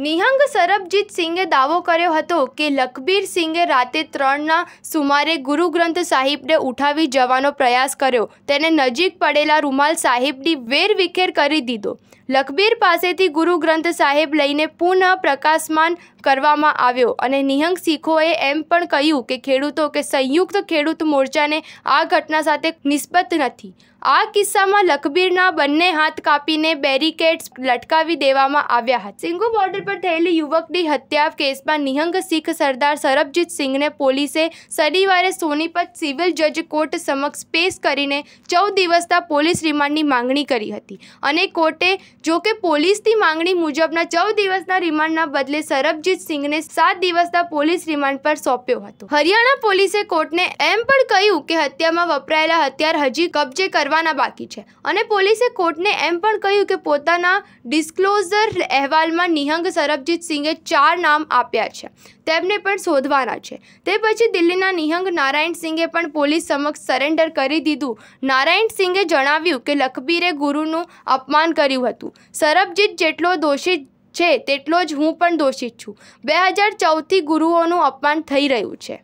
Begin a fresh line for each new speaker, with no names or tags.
નિહંગ સરબજીત સિંઘે દાવો કર્યો હતો કે લખબીર સિંઘે રાતે ત્રણના સુમારે ગુરુ ગ્રંથ સાહિબને ઉઠાવી જવાનો પ્રયાસ કર્યો તેને નજીક પડેલા રૂમાલ સાહિબની વેર વિખેર કરી દીધો લખબીર પાસેથી ગુરુ ગ્રંથ સાહેબ લઈને પુનઃ પ્રકાશમાન કરવામાં આવ્યો અને નિહંગ શીખોએ એમ પણ કહ્યું કે ખેડૂતો કે સંયુક્ત ખેડૂત મોરચાને આ ઘટના સાથે નિસ્બત નથી આ કિસ્સામાં લખબીરના બંને હાથ કાપીને બેરિકેડ્સ લટકાવી દેવામાં આવ્યા હતા સિંગુ બોર્ડર પર થયેલી યુવકની હત્યા કેસમાં નિહંગ શીખ સરદાર સરબજીત સિંહને પોલીસે શનિવારે સોનીપત સિવિલ જજ કોર્ટ સમક્ષ પેશ કરીને ચૌદ દિવસના પોલીસ રિમાન્ડની માંગણી કરી હતી અને કોર્ટે જોકે પોલીસની માંગણી મુજબના ચૌદ દિવસના રિમાન્ડના બદલે સરબજીત સિંહને સાત દિવસના પોલીસ રિમાન્ડ પર સોંપ્યો હતો હરિયાણા પોલીસે કોર્ટને એમ પણ કહ્યું કે હત્યામાં વપરાયેલા હથિયાર હજી કબજે કરવાના બાકી છે અને પોલીસે કોર્ટને એમ પણ કહ્યું કે પોતાના ડિસ્ક્લોઝર અહેવાલમાં નિહંગ સરબજીત સિંઘે ચાર નામ આપ્યા છે તેમને પણ શોધવાના છે તે પછી દિલ્હીના નિહંગ નારાયણ સિંઘે પણ પોલીસ સમક્ષ સરેન્ડર કરી દીધું નારાયણ સિંઘે જણાવ્યું કે લખબીરે ગુરુનું અપમાન કર્યું હતું સરબજીત જેટલો દોષિત છે તેટલો જ હું પણ દોષિત છું બે હજાર ચૌદથી ગુરુઓનું અપમાન થઈ રહ્યું છે